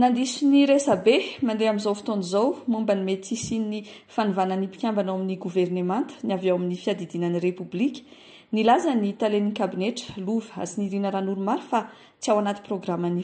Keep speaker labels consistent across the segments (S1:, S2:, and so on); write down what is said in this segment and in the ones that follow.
S1: nandiso ny resabe mandeha amin'izao fotona izao momba ny mety isy ny fanovanany mpikambanao amin'ny governemanta ny avy eo amin'ny fiadidinan'ni repoblika n laza ny tenny kabineransy rgrny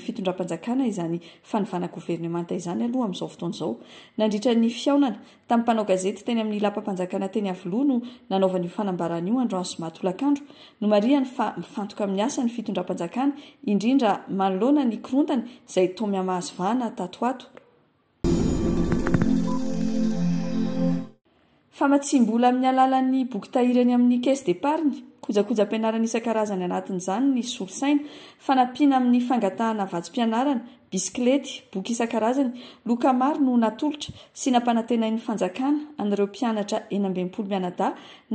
S1: fitra-anjakana iznyfanonagvernemntiznyahaamzaotonatanaogazetytenyamin'ny pampanjakanateny aaonzaany fa mifantoka amin'ny asany fitondra-panjakana irinramanlna ny krontany zay tymahazona taafamatsi mbola min'ny alalan'ny bokytahirany amin'ny kasy deparny kojakoja am-pianaranaisan-karazany anatin'zanyny solosaina fanapiana amin'ny fangatahana vatsympianarana bisiklety boka isan-karazany loka mary no naolotra sy napanatenain'y fanjakana re panara epa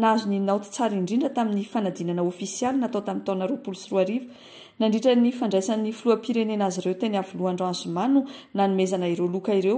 S1: naazoy naoo tsara indrindra tamin'ny fanadinana ofisialy nattin'ytao s nanrira ny fandraisan'ny floapirenena azy ireo teny aondroazoma no nanomezana ireo loka ireo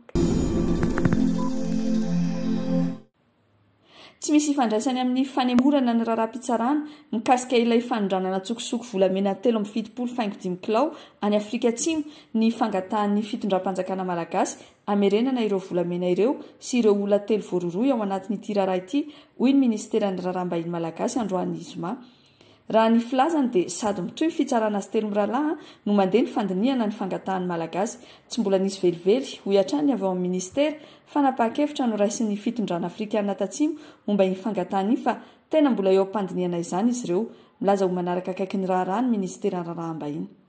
S1: tsy misy ifandraisany amin'ny fanemorana ny raraham-pitsarana mikasika ilay fanondranana tsokosoko volamena telo amn'ny fitopolo faingo dimikilao any afrika tsimo ny fangatahany fitondram-panjakana malagasy amerenana ireo volamena ireo sy ireo olona telo voaroroy ao anatiny idi raraha ity hoy ny ministera ny rarahambahiny malagasy androan'nyizyma raha ny filazany dia sady miitoy fitsarana azy telo mirahalahy a no mandeha ny fandiniana ny fangatahany malagasy tsy mbola nisy velively ho atrany avy o ai'ny ministera fanapaha-kevitra no ray sy ny fitondrana afrikaana tatsimo momba iny fangatahana iny fa tena mbola eo ammpandiniana izany izy ireo milaza ho manaraka akaiky ny raharany ministerararahambahiny